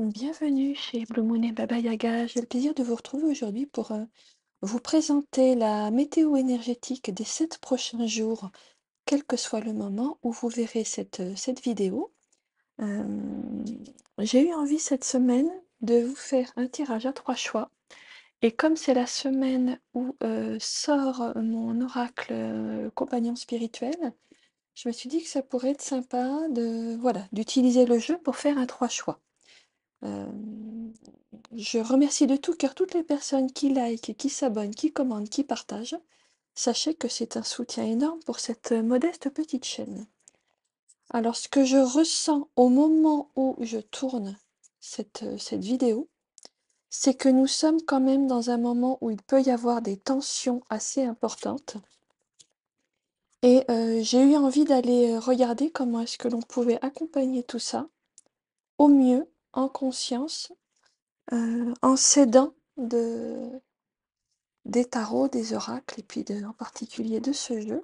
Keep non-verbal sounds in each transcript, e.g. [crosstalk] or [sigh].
Bienvenue chez Blue Moon Baba Yaga. J'ai le plaisir de vous retrouver aujourd'hui pour euh, vous présenter la météo énergétique des sept prochains jours, quel que soit le moment où vous verrez cette, euh, cette vidéo. Euh, j'ai eu envie cette semaine de vous faire un tirage à trois choix. Et comme c'est la semaine où sort mon oracle compagnon spirituel, je me suis dit que ça pourrait être sympa de voilà d'utiliser le jeu pour faire un trois choix je remercie de tout cœur toutes les personnes qui likent, qui s'abonnent, qui commandent, qui partagent. Sachez que c'est un soutien énorme pour cette modeste petite chaîne. Alors ce que je ressens au moment où je tourne cette, cette vidéo, c'est que nous sommes quand même dans un moment où il peut y avoir des tensions assez importantes. Et euh, j'ai eu envie d'aller regarder comment est-ce que l'on pouvait accompagner tout ça au mieux en conscience, euh, en s'aidant de, des tarots, des oracles, et puis de, en particulier de ce jeu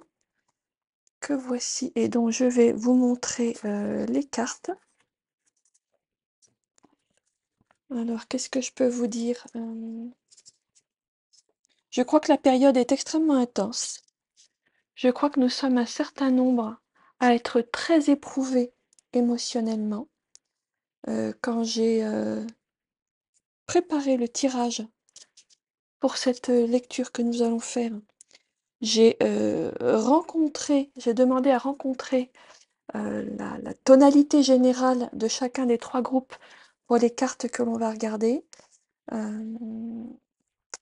que voici et dont je vais vous montrer euh, les cartes. Alors, qu'est-ce que je peux vous dire euh? Je crois que la période est extrêmement intense. Je crois que nous sommes un certain nombre à être très éprouvés émotionnellement. Euh, quand j'ai euh, préparé le tirage pour cette euh, lecture que nous allons faire, j'ai rencontré, j'ai demandé à rencontrer la, tonalité générale de chacun des trois groupes pour les cartes que l'on va regarder.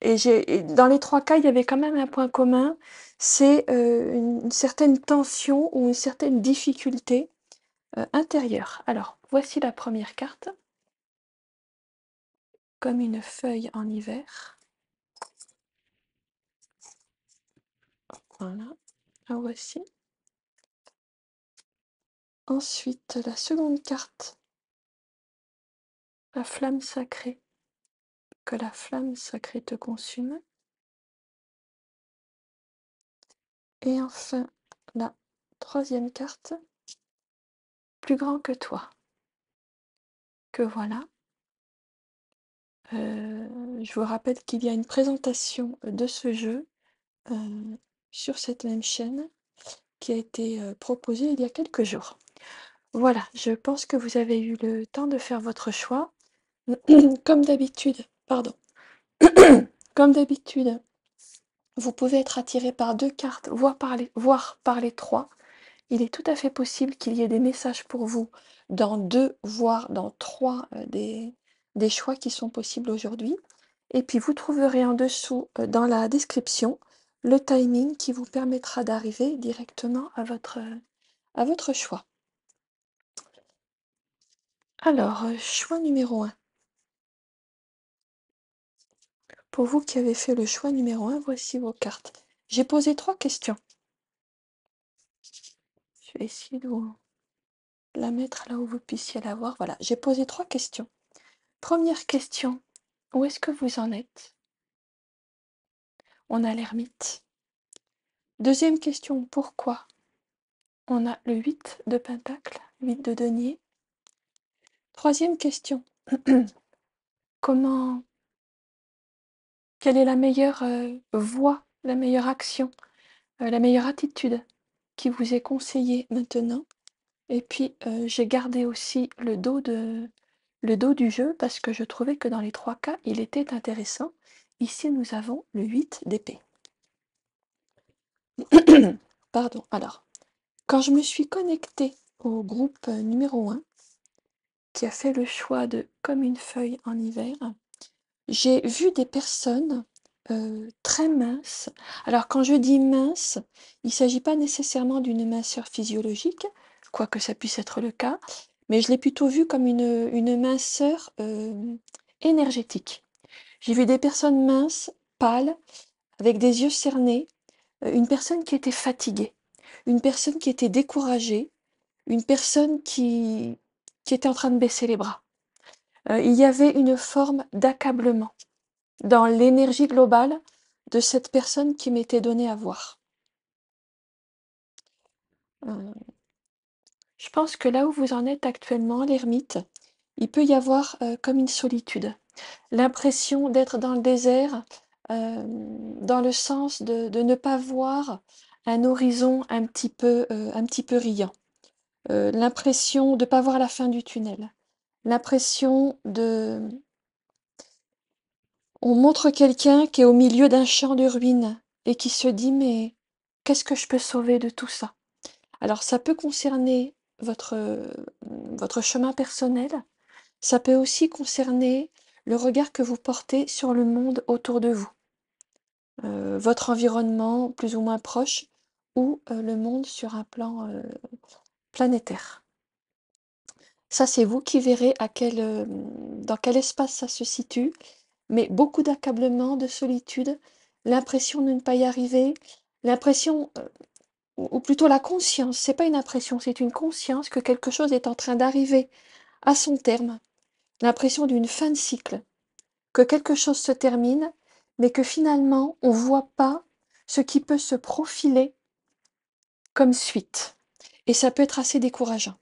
Et, dans les trois cas, il y avait quand même un point commun, c'est une certaine tension ou une certaine difficulté euh, Alors, voici la première carte, comme une feuille en hiver. Voilà, la voici. Ensuite, la seconde carte, la flamme sacrée, que la flamme sacrée te consume. Et enfin, la troisième carte, plus grand que toi. Que voilà. Euh, je vous rappelle qu'il y a une présentation euh, de ce jeu euh, sur cette même chaîne qui a été proposée il y a quelques jours. Voilà, je pense que vous avez eu le temps de faire votre choix. [clears throat] Comme d'habitude, pardon. [clears throat] Comme d'habitude, vous pouvez être attiré par deux cartes, voire par les, voire par les trois il est tout à fait possible qu'il y ait des messages pour vous dans deux, voire dans trois euh, des, choix qui sont possibles aujourd'hui. Et puis vous trouverez en dessous, euh, dans la description, le timing qui vous permettra d'arriver directement à votre, à votre choix. Alors, euh, choix numéro un. Pour vous qui avez fait le choix numéro un, voici vos cartes. J'ai posé trois questions essayer de la mettre là où vous puissiez la voir. Voilà, j'ai posé trois questions. Première question, où est-ce que vous en êtes On a l'ermite. Deuxième question, pourquoi On a le 8 de pentacle, 8 de denier. Troisième question, [clears throat] comment quelle est la meilleure voix euh, voie, la meilleure action, euh, la meilleure attitude qui vous est conseillé maintenant. Et puis euh, j'ai gardé aussi le dos, de, le dos du jeu parce que je trouvais que dans les trois cas, il était intéressant. Ici, nous avons le 8 d'épée. [coughs] Pardon. Alors, quand je me suis connectée au groupe euh, numéro 1, qui a fait le choix de comme une feuille en hiver, j'ai vu des personnes très mince. Alors quand je dis mince, il ne s'agit pas nécessairement d'une minceur physiologique, quoique ça puisse être le cas, mais je l'ai plutôt vu comme une, minceur, énergétique. J'ai vu des personnes minces, pâles, avec des yeux cernés, une personne qui était fatiguée, une personne qui était découragée, une personne qui était en train de baisser les bras. il y avait une forme d'accablement dans l'énergie globale de cette personne qui m'était donnée à voir. Euh, je pense que là où vous en êtes actuellement, l'ermite, il peut y avoir euh, comme une solitude, l'impression d'être dans le désert, euh, dans le sens de, ne pas voir un horizon un petit peu, un petit peu riant, l'impression de ne pas voir la fin du tunnel, l'impression de, on montre quelqu'un qui est au milieu d'un champ de ruines et qui se dit, mais qu'est-ce que je peux sauver de tout ça? Alors, ça peut concerner votre, votre chemin personnel, ça peut aussi concerner le regard que vous portez sur le monde autour de vous, euh, votre environnement plus ou moins proche ou euh, le monde sur un plan euh, planétaire. Ça, c'est vous qui verrez à dans quel espace ça se situe mais beaucoup d'accablement, de solitude, l'impression de ne pas y arriver, l'impression, euh, ou plutôt la conscience, c'est pas une impression, c'est une conscience que quelque chose est en train d'arriver à son terme, l'impression d'une fin de cycle, que quelque chose se termine, mais que finalement on ne voit pas ce qui peut se profiler comme suite. Et ça peut être assez décourageant.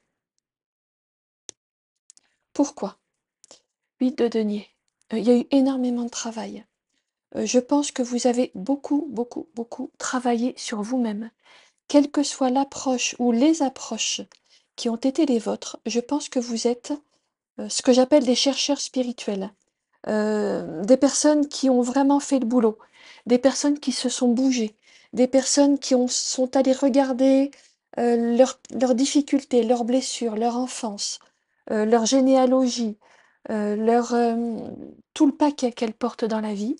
Pourquoi 8 de denier. Euh, il y a eu énormément de travail. Euh, je pense que vous avez beaucoup, beaucoup, beaucoup travaillé sur vous-même. Quelle que soit l'approche ou les approches qui ont été les vôtres, je pense que vous êtes euh, ce que j'appelle des chercheurs spirituels, des personnes qui ont vraiment fait le boulot, des personnes qui se sont bougées, des personnes qui sont allées regarder leurs difficultés, leurs blessures, leur enfance, leur généalogie, euh, leur, euh, tout le paquet qu'elles portent dans la vie.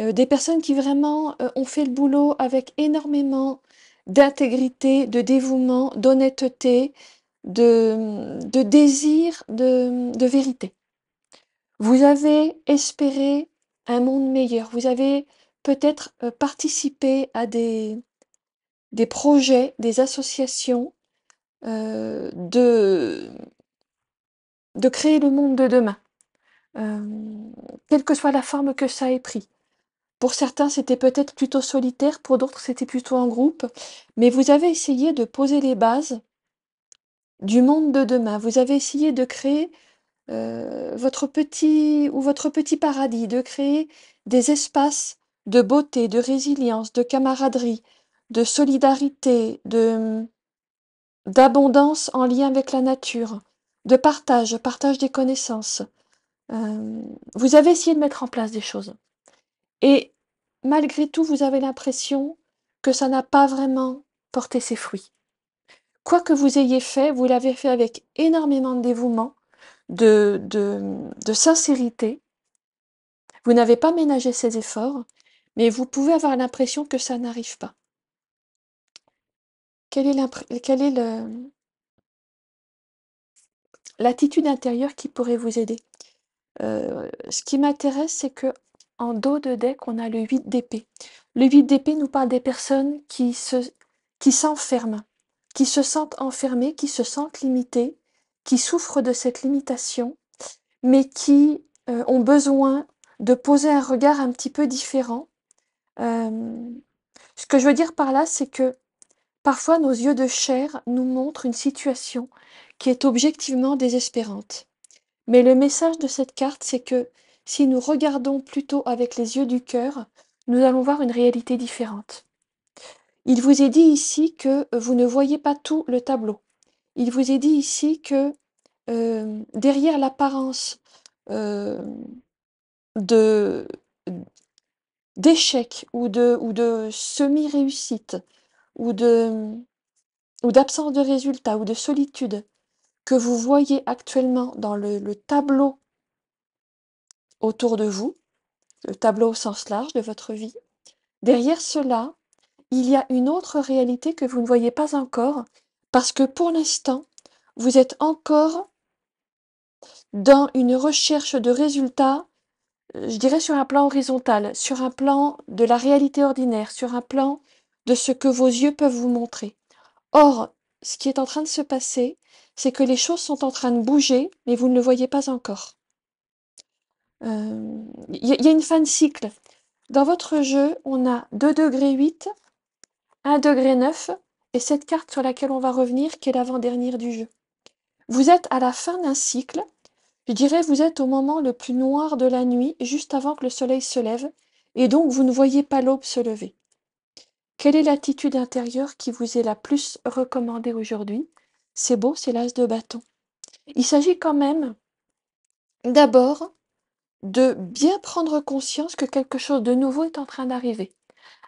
Euh, des personnes qui vraiment ont fait le boulot avec énormément d'intégrité, de dévouement, d'honnêteté, de, de, désir, de, de vérité. Vous avez espéré un monde meilleur. Vous avez peut-être participé à des, des projets, des associations de, de créer le monde de demain, euh, quelle que soit la forme que ça ait pris. Pour certains, c'était peut-être plutôt solitaire, pour d'autres, c'était plutôt en groupe, mais vous avez essayé de poser les bases du monde de demain. Vous avez essayé de créer euh, votre petit ou votre petit paradis, de créer des espaces de beauté, de résilience, de camaraderie, de solidarité, de d'abondance en lien avec la nature de partage, partage des connaissances. Euh, vous avez essayé de mettre en place des choses. Et malgré tout, vous avez l'impression que ça n'a pas vraiment porté ses fruits. Quoi que vous ayez fait, vous l'avez fait avec énormément de dévouement, de, de, de sincérité. Vous n'avez pas ménagé ses efforts, mais vous pouvez avoir l'impression que ça n'arrive pas. Quel est, est le, l'attitude intérieure qui pourrait vous aider. Euh, ce qui m'intéresse, c'est que en dos de deck, on a le 8 d'épée. Le 8 d'épée nous parle des personnes qui se, qui s'enferment, qui se sentent enfermées, qui se sentent limitées, qui souffrent de cette limitation, mais qui euh, ont besoin de poser un regard un petit peu différent. Euh, ce que je veux dire par là, c'est que parfois nos yeux de chair nous montrent une situation qui est objectivement désespérante. Mais le message de cette carte, c'est que si nous regardons plutôt avec les yeux du cœur, nous allons voir une réalité différente. Il vous est dit ici que euh, vous ne voyez pas tout le tableau. Il vous est dit ici que euh, derrière l'apparence euh, d'échec ou de, ou de semi-réussite ou de ou d'absence de résultat ou de solitude, que vous voyez actuellement dans le, tableau autour de vous, le tableau au sens large de votre vie, derrière cela, il y a une autre réalité que vous ne voyez pas encore, parce que pour l'instant, vous êtes encore dans une recherche de résultats, je dirais sur un plan horizontal, sur un plan de la réalité ordinaire, sur un plan de ce que vos yeux peuvent vous montrer. Or, ce qui est en train de se passer, c'est que les choses sont en train de bouger, mais vous ne le voyez pas encore. Euh, il y, a une fin de cycle. Dans votre jeu, on a 2 degrés 8, 1 degré 9 et cette carte sur laquelle on va revenir qui est l'avant-dernière du jeu. Vous êtes à la fin d'un cycle. Je dirais vous êtes au moment le plus noir de la nuit, juste avant que le soleil se lève, et donc vous ne voyez pas l'aube se lever. Quelle est l'attitude intérieure qui vous est la plus recommandée aujourd'hui c'est beau, c'est l'as de bâton. Il s'agit quand même d'abord de bien prendre conscience que quelque chose de nouveau est en train d'arriver.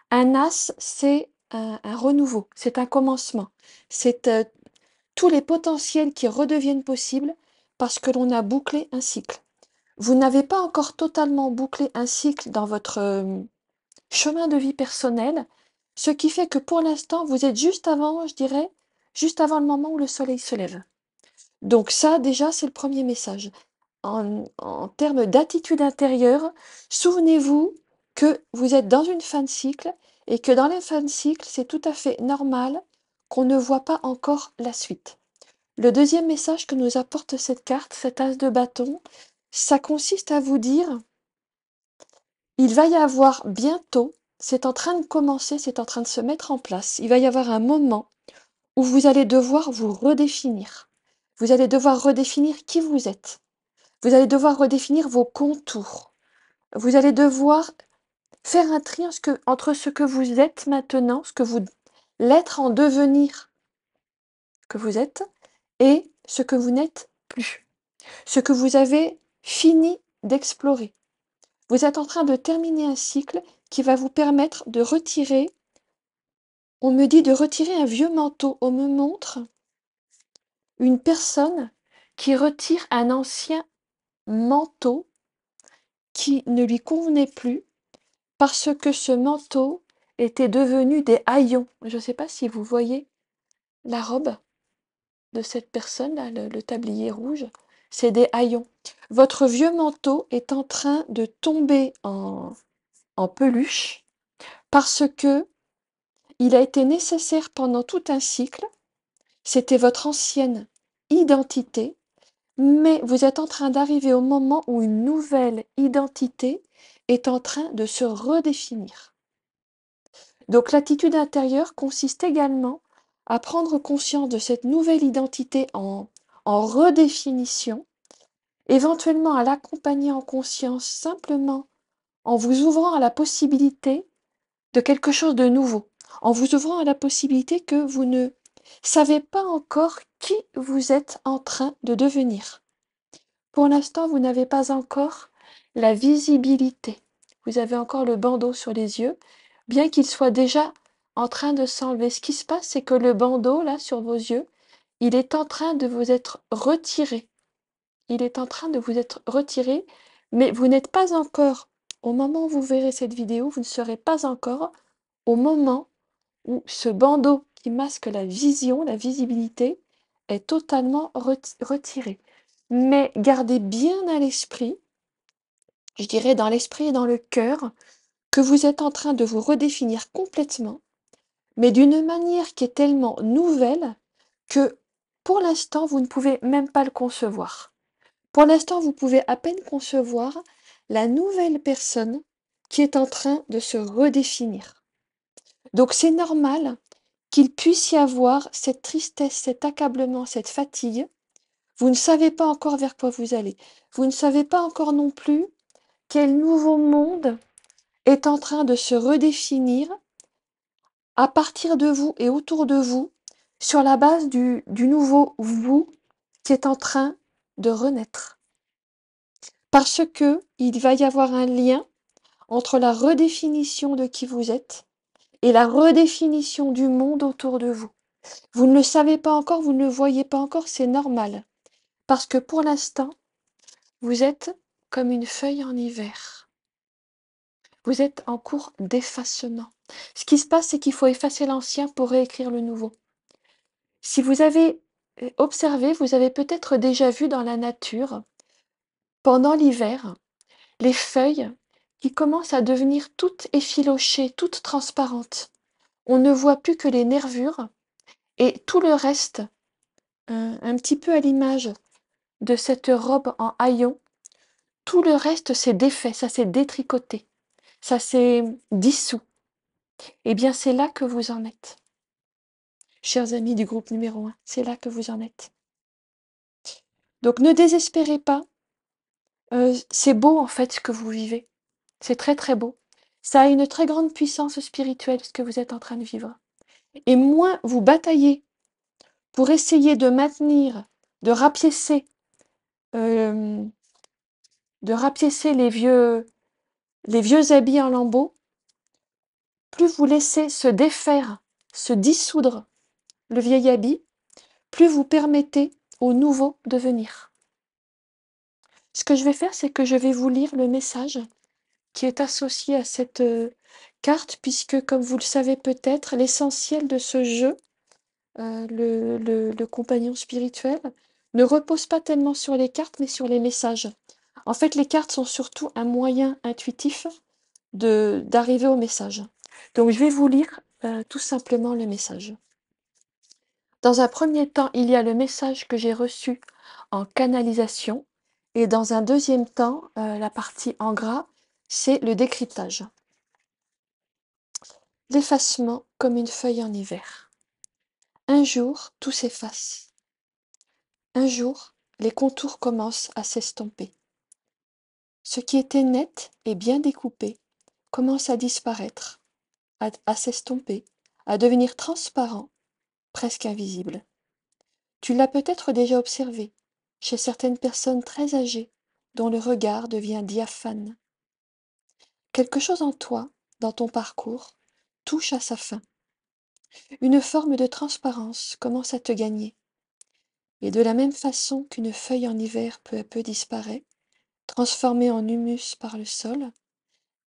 Un as, c'est un, renouveau, c'est un commencement, c'est euh, tous les potentiels qui redeviennent possibles parce que l'on a bouclé un cycle. Vous n'avez pas encore totalement bouclé un cycle dans votre euh, chemin de vie personnel, ce qui fait que pour l'instant, vous êtes juste avant, je dirais, juste avant le moment où le soleil se lève. Donc ça, déjà, c'est le premier message. En, termes d'attitude intérieure, souvenez-vous que vous êtes dans une fin de cycle et que dans les fins de cycle, c'est tout à fait normal qu'on ne voit pas encore la suite. Le deuxième message que nous apporte cette carte, cet as de bâton, ça consiste à vous dire, il va y avoir bientôt, c'est en train de commencer, c'est en train de se mettre en place, il va y avoir un moment où vous allez devoir vous redéfinir. Vous allez devoir redéfinir qui vous êtes. Vous allez devoir redéfinir vos contours. Vous allez devoir faire un tri entre ce que vous êtes maintenant, ce que vous l'être en devenir que vous êtes, et ce que vous n'êtes plus, ce que vous avez fini d'explorer. Vous êtes en train de terminer un cycle qui va vous permettre de retirer on me dit de retirer un vieux manteau. On me montre une personne qui retire un ancien manteau qui ne lui convenait plus parce que ce manteau était devenu des haillons. Je ne sais pas si vous voyez la robe de cette personne, là, le, tablier rouge, c'est des haillons. Votre vieux manteau est en train de tomber en, en peluche parce que il a été nécessaire pendant tout un cycle. C'était votre ancienne identité, mais vous êtes en train d'arriver au moment où une nouvelle identité est en train de se redéfinir. Donc l'attitude intérieure consiste également à prendre conscience de cette nouvelle identité en, en redéfinition, éventuellement à l'accompagner en conscience simplement en vous ouvrant à la possibilité de quelque chose de nouveau en vous ouvrant à la possibilité que vous ne savez pas encore qui vous êtes en train de devenir. Pour l'instant, vous n'avez pas encore la visibilité. Vous avez encore le bandeau sur les yeux, bien qu'il soit déjà en train de s'enlever. Ce qui se passe, c'est que le bandeau, là, sur vos yeux, il est en train de vous être retiré. Il est en train de vous être retiré, mais vous n'êtes pas encore, au moment où vous verrez cette vidéo, vous ne serez pas encore au moment où ce bandeau qui masque la vision, la visibilité, est totalement retiré. Mais gardez bien à l'esprit, je dirais dans l'esprit et dans le cœur, que vous êtes en train de vous redéfinir complètement, mais d'une manière qui est tellement nouvelle que pour l'instant, vous ne pouvez même pas le concevoir. Pour l'instant, vous pouvez à peine concevoir la nouvelle personne qui est en train de se redéfinir. Donc c'est normal qu'il puisse y avoir cette tristesse, cet accablement, cette fatigue. Vous ne savez pas encore vers quoi vous allez. Vous ne savez pas encore non plus quel nouveau monde est en train de se redéfinir à partir de vous et autour de vous sur la base du, du nouveau vous qui est en train de renaître. Parce que il va y avoir un lien entre la redéfinition de qui vous êtes et la redéfinition du monde autour de vous. Vous ne le savez pas encore, vous ne le voyez pas encore, c'est normal. Parce que pour l'instant, vous êtes comme une feuille en hiver. Vous êtes en cours d'effacement. Ce qui se passe, c'est qu'il faut effacer l'ancien pour réécrire le nouveau. Si vous avez euh, observé, vous avez peut-être déjà vu dans la nature, pendant l'hiver, les feuilles qui commence à devenir toute effilochée, toute transparente. On ne voit plus que les nervures et tout le reste, euh, un petit peu à l'image de cette robe en haillons, tout le reste s'est défait, ça s'est détricoté, ça s'est dissous. Eh bien, c'est là que vous en êtes. Chers amis du groupe numéro 1, c'est là que vous en êtes. Donc ne désespérez pas. Euh, c'est beau en fait ce que vous vivez. C'est très très beau. Ça a une très grande puissance spirituelle ce que vous êtes en train de vivre. Et moins vous bataillez pour essayer de maintenir, de rapiécer, euh, de rapiécer les vieux, les vieux habits en lambeaux, plus vous laissez se défaire, se dissoudre le vieil habit, plus vous permettez au nouveau de venir. Ce que je vais faire, c'est que je vais vous lire le message qui est associé à cette euh, carte, puisque comme vous le savez peut-être, l'essentiel de ce jeu, euh, le, compagnon spirituel, ne repose pas tellement sur les cartes, mais sur les messages. En fait, les cartes sont surtout un moyen intuitif d'arriver au message. Donc, je vais vous lire euh, tout simplement le message. Dans un premier temps, il y a le message que j'ai reçu en canalisation, et dans un deuxième temps, la partie en gras, c'est le décryptage. L'effacement comme une feuille en hiver. Un jour, tout s'efface. Un jour, les contours commencent à s'estomper. Ce qui était net et bien découpé commence à disparaître, à, s'estomper, à devenir transparent, presque invisible. Tu l'as peut-être déjà observé chez certaines personnes très âgées dont le regard devient diaphane Quelque chose en toi, dans ton parcours, touche à sa fin. Une forme de transparence commence à te gagner. Et de la même façon qu'une feuille en hiver peu à peu disparaît, transformée en humus par le sol,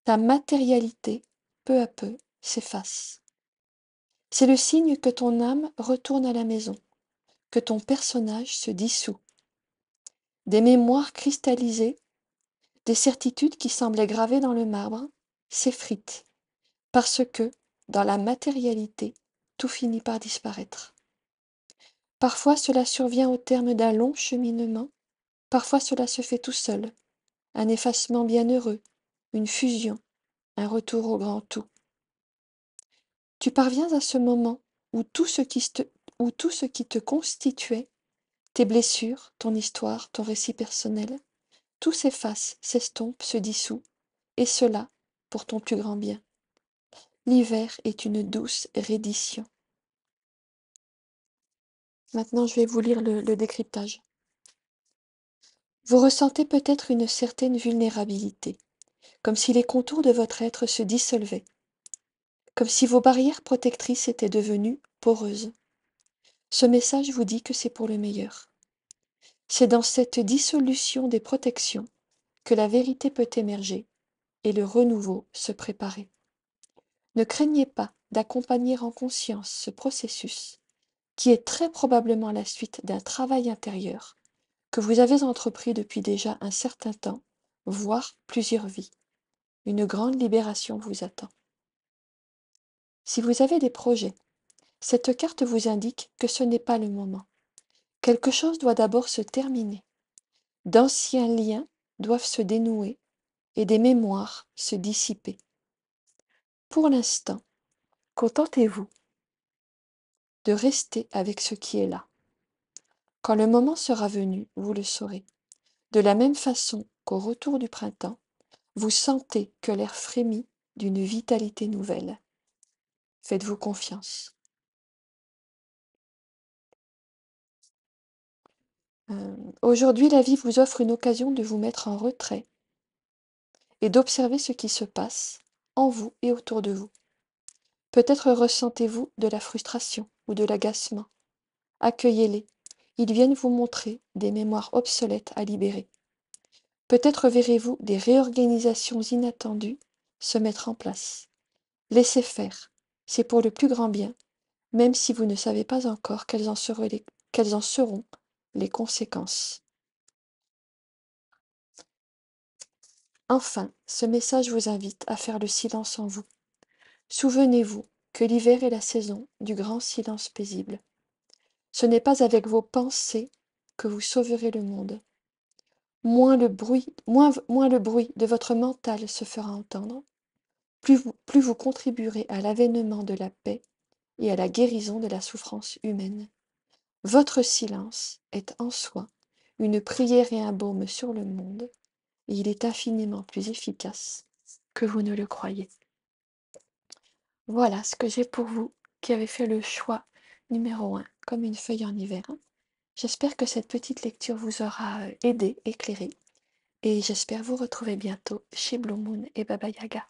ta matérialité peu à peu s'efface. C'est le signe que ton âme retourne à la maison, que ton personnage se dissout. Des mémoires cristallisées des certitudes qui semblaient gravées dans le marbre, s'effritent, parce que, dans la matérialité, tout finit par disparaître. Parfois cela survient au terme d'un long cheminement, parfois cela se fait tout seul, un effacement bienheureux, une fusion, un retour au grand tout. Tu parviens à ce moment où tout ce qui te, tout ce qui te constituait, tes blessures, ton histoire, ton récit personnel, tout s'efface s'estompe se dissout et cela pour ton plus grand bien l'hiver est une douce reddition maintenant je vais vous lire le, le décryptage vous ressentez peut-être une certaine vulnérabilité comme si les contours de votre être se dissolvaient comme si vos barrières protectrices étaient devenues poreuses. Ce message vous dit que c'est pour le meilleur. C'est dans cette dissolution des protections que la vérité peut émerger et le renouveau se préparer. Ne craignez pas d'accompagner en conscience ce processus, qui est très probablement la suite d'un travail intérieur que vous avez entrepris depuis déjà un certain temps, voire plusieurs vies. Une grande libération vous attend. Si vous avez des projets, cette carte vous indique que ce n'est pas le moment. Quelque chose doit d'abord se terminer. D'anciens liens doivent se dénouer et des mémoires se dissiper. Pour l'instant, contentez-vous de rester avec ce qui est là. Quand le moment sera venu, vous le saurez. De la même façon qu'au retour du printemps, vous sentez que l'air frémit d'une vitalité nouvelle. Faites-vous confiance. Euh, aujourd'hui, la vie vous offre une occasion de vous mettre en retrait et d'observer ce qui se passe en vous et autour de vous. Peut-être ressentez-vous de la frustration ou de l'agacement. Accueillez-les. Ils viennent vous montrer des mémoires obsolètes à libérer. Peut-être verrez-vous des réorganisations inattendues se mettre en place. Laissez faire, c'est pour le plus grand bien, même si vous ne savez pas encore en, quelles en seront les conséquences. Enfin, ce message vous invite à faire le silence en vous. Souvenez-vous que l'hiver est la saison du grand silence paisible. Ce n'est pas avec vos pensées que vous sauverez le monde. Moins le bruit, moins, le bruit de votre mental se fera entendre, plus vous contribuerez à l'avènement de la paix et à la guérison de la souffrance humaine. Votre silence est en soi une prière et un baume sur le monde, et il est infiniment plus efficace que vous ne le croyez. Voilà ce que j'ai pour vous qui avez fait le choix numéro 1, comme une feuille en hiver. J'espère que cette petite lecture vous aura euh, aidé, éclairé, et j'espère vous retrouver bientôt chez Blue Moon et Baba Yaga.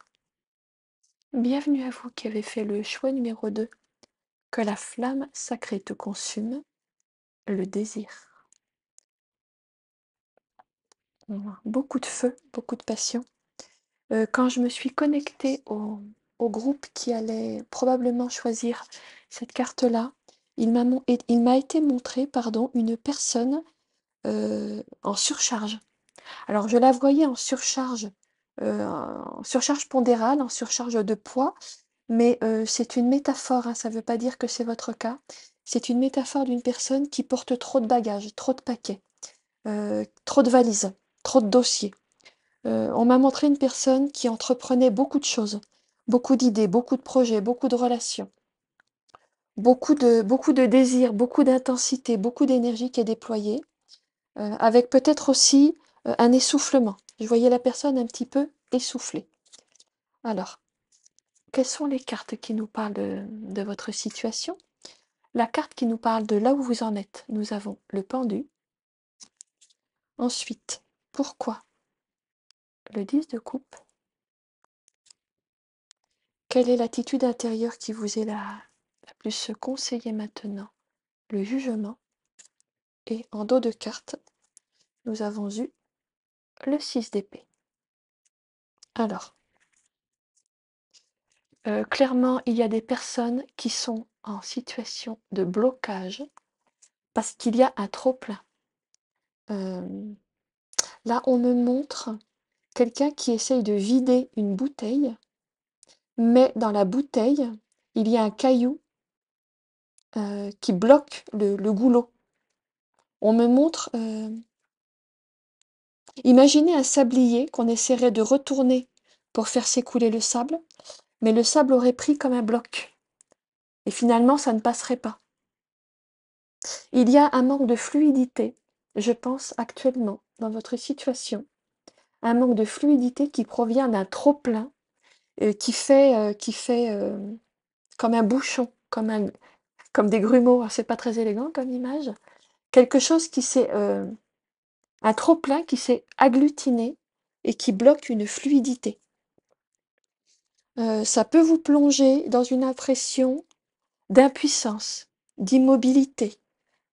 Bienvenue à vous qui avez fait le choix numéro 2, que la flamme sacrée te consume le désir. Beaucoup de feu, beaucoup de passion. Euh, quand je me suis connectée au, groupe qui allait probablement choisir cette carte-là, il m'a été montré pardon, une personne euh, en surcharge. Alors je la voyais en surcharge, euh, en surcharge pondérale, en surcharge de poids, mais c'est une métaphore, hein, ça ne veut pas dire que c'est votre cas. C'est une métaphore d'une personne qui porte trop de bagages, trop de paquets, euh, trop de valises, trop de dossiers. Euh, on m'a montré une personne qui entreprenait beaucoup de choses, beaucoup d'idées, beaucoup de projets, beaucoup de relations, beaucoup de, beaucoup de désirs, beaucoup d'intensité, beaucoup d'énergie qui est déployée, euh, avec peut-être aussi un essoufflement. Je voyais la personne un petit peu essoufflée. Alors, quelles sont les cartes qui nous parlent de votre situation la carte qui nous parle de là où vous en êtes. Nous avons le pendu. Ensuite, pourquoi le 10 de coupe. Quelle est l'attitude intérieure qui vous est la, plus conseillée maintenant Le jugement. Et en dos de carte, nous avons eu le 6 d'épée. Alors, euh, clairement, il y a des personnes qui sont en situation de blocage parce qu'il y a un trop-plein. là, on me montre quelqu'un qui essaye de vider une bouteille, mais dans la bouteille, il y a un caillou euh, qui bloque le, goulot. On me montre... Euh, imaginez un sablier qu'on essaierait de retourner pour faire s'écouler le sable, mais le sable aurait pris comme un bloc. Et finalement, ça ne passerait pas. Il y a un manque de fluidité, je pense, actuellement, dans votre situation. Un manque de fluidité qui provient d'un trop-plein, euh, qui fait, euh, qui fait euh, comme un bouchon, comme, comme des grumeaux. C'est pas très élégant comme image. Quelque chose qui s'est. un trop-plein qui s'est agglutiné et qui bloque une fluidité. ça peut vous plonger dans une impression d'impuissance, d'immobilité,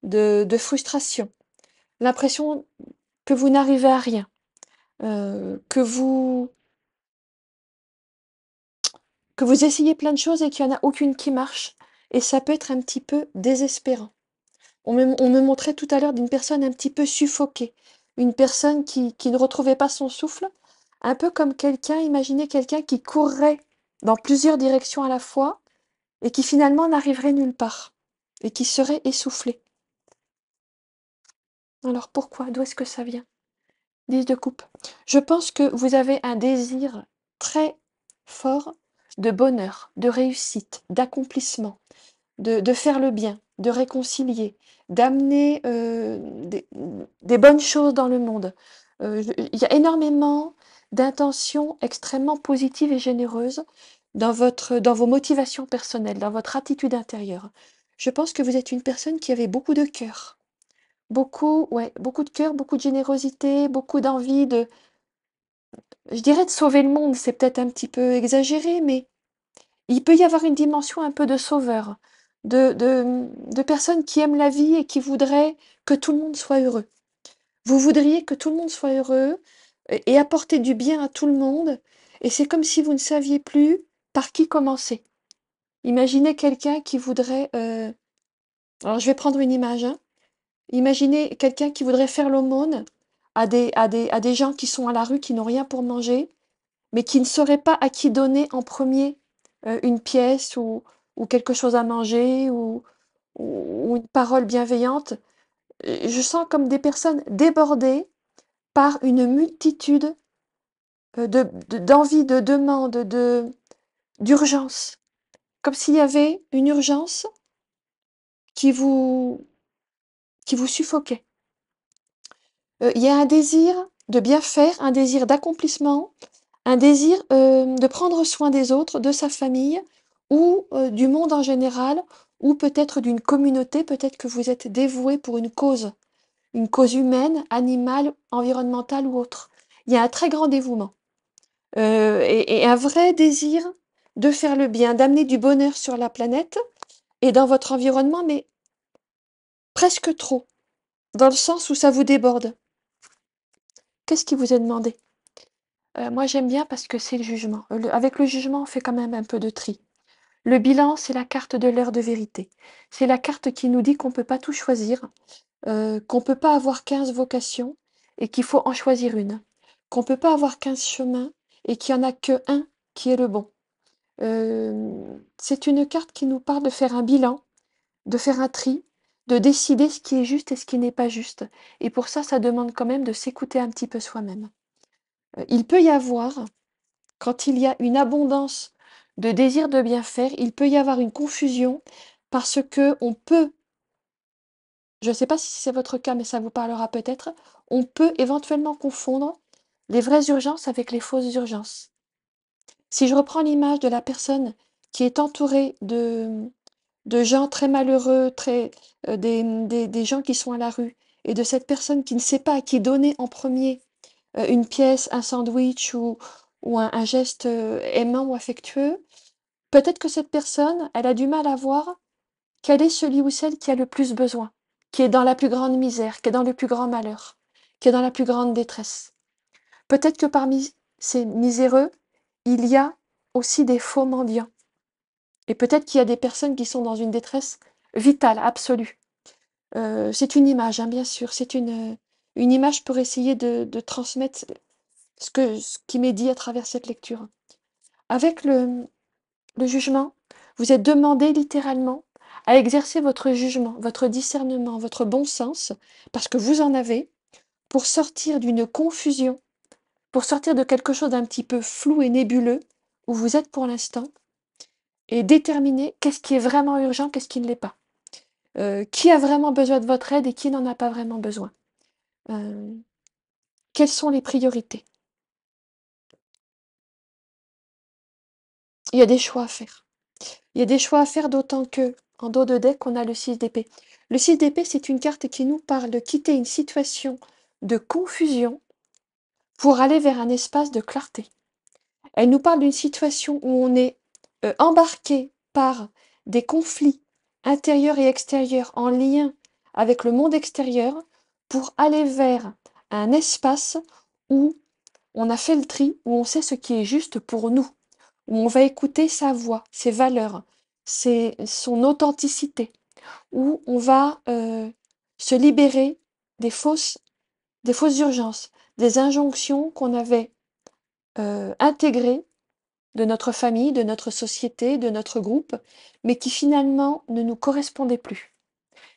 de, frustration, l'impression que vous n'arrivez à rien, euh, que vous que vous essayez plein de choses et qu'il n'y en a aucune qui marche, et ça peut être un petit peu désespérant. On me, montrait tout à l'heure d'une personne un petit peu suffoquée, une personne qui, qui ne retrouvait pas son souffle, un peu comme quelqu'un, imaginez quelqu'un qui courrait dans plusieurs directions à la fois, et qui finalement n'arriverait nulle part, et qui serait essoufflé. Alors pourquoi D'où est-ce que ça vient 10 de coupe. Je pense que vous avez un désir très fort de bonheur, de réussite, d'accomplissement, de, faire le bien, de réconcilier, d'amener euh, des, bonnes choses dans le monde. Euh, il y a énormément d'intentions extrêmement positives et généreuses dans, votre, dans vos motivations personnelles, dans votre attitude intérieure. Je pense que vous êtes une personne qui avait beaucoup de cœur. Beaucoup, ouais, beaucoup de cœur, beaucoup de générosité, beaucoup d'envie de, je dirais de sauver le monde, c'est peut-être un petit peu exagéré, mais il peut y avoir une dimension un peu de sauveur, de, de, de personnes qui aiment la vie et qui voudraient que tout le monde soit heureux. Vous voudriez que tout le monde soit heureux et apporter du bien à tout le monde, et c'est comme si vous ne saviez plus par qui commencer Imaginez quelqu'un qui voudrait... Euh, alors je vais prendre une image. Hein. Imaginez quelqu'un qui voudrait faire l'aumône à des, à, des, à des gens qui sont à la rue, qui n'ont rien pour manger, mais qui ne sauraient pas à qui donner en premier euh, une pièce ou, quelque chose à manger ou, une parole bienveillante. Je sens comme des personnes débordées par une multitude euh, d'envies, de, de demandes, de, d'urgence, comme s'il y avait une urgence qui vous, qui vous suffoquait. Euh, il y a un désir de bien faire, un désir d'accomplissement, un désir euh, de prendre soin des autres, de sa famille ou euh, du monde en général, ou peut-être d'une communauté, peut-être que vous êtes dévoué pour une cause, une cause humaine, animale, environnementale ou autre. Il y a un très grand dévouement et, un vrai désir de faire le bien, d'amener du bonheur sur la planète et dans votre environnement, mais presque trop, dans le sens où ça vous déborde. Qu'est-ce qui vous est demandé euh, Moi, j'aime bien parce que c'est le jugement. avec le jugement, on fait quand même un peu de tri. Le bilan, c'est la carte de l'heure de vérité. C'est la carte qui nous dit qu'on ne peut pas tout choisir, euh, qu'on ne peut pas avoir 15 vocations et qu'il faut en choisir une, qu'on ne peut pas avoir 15 chemins et qu'il n'y en a que un qui est le bon c'est une carte qui nous parle de faire un bilan, de faire un tri, de décider ce qui est juste et ce qui n'est pas juste. Et pour ça, ça demande quand même de s'écouter un petit peu soi-même. Euh, il peut y avoir, quand il y a une abondance de désir de bien faire, il peut y avoir une confusion parce que on peut, je ne sais pas si c'est votre cas, mais ça vous parlera peut-être, on peut éventuellement confondre les vraies urgences avec les fausses urgences. Si je reprends l'image de la personne qui est entourée de, de gens très malheureux, très, euh, des, des, gens qui sont à la rue, et de cette personne qui ne sait pas à qui donner en premier euh, une pièce, un sandwich ou, ou un, un, geste euh, aimant ou affectueux, peut-être que cette personne, elle a du mal à voir quel est celui ou celle qui a le plus besoin, qui est dans la plus grande misère, qui est dans le plus grand malheur, qui est dans la plus grande détresse. Peut-être que parmi ces miséreux, il y a aussi des faux mendiants. Et peut-être qu'il y a des personnes qui sont dans une détresse vitale, absolue. Euh, c'est une image, hein, bien sûr. C'est une, une image pour essayer de, transmettre ce, que, ce qui m'est dit à travers cette lecture. Avec le jugement, vous êtes demandé littéralement à exercer votre jugement, votre discernement, votre bon sens, parce que vous en avez, pour sortir d'une confusion pour sortir de quelque chose d'un petit peu flou et nébuleux où vous êtes pour l'instant et déterminer qu'est-ce qui est vraiment urgent, qu'est-ce qui ne l'est pas. Euh, qui a vraiment besoin de votre aide et qui n'en a pas vraiment besoin. Euh, quelles sont les priorités Il y a des choix à faire. Il y a des choix à faire d'autant que, en dos de deck, on a le 6 d'épée. Le 6 d'épée, c'est une carte qui nous parle de quitter une situation de confusion pour aller vers un espace de clarté. Elle nous parle d'une situation où on est euh, embarqué par des conflits intérieurs et extérieurs en lien avec le monde extérieur pour aller vers un espace où on a fait le tri, où on sait ce qui est juste pour nous, où on va écouter sa voix, ses valeurs, son authenticité, où on va euh, se libérer des fausses urgences, des injonctions qu'on avait euh, intégrées de notre famille, de notre société, de notre groupe, mais qui finalement ne nous correspondaient plus.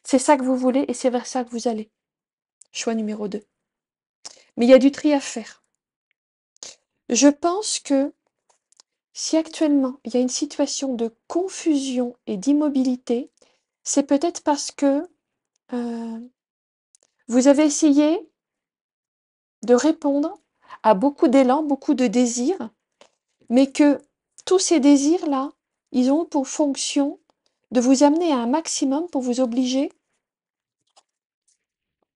C'est ça que vous voulez et c'est vers ça que vous allez. Choix numéro 2. Mais il y a du tri à faire. Je pense que si actuellement il y a une situation de confusion et d'immobilité, c'est peut-être parce que euh, vous avez essayé de répondre à beaucoup d'élan, beaucoup de désirs, mais que tous ces désirs-là, ils ont pour fonction de vous amener à un maximum pour vous obliger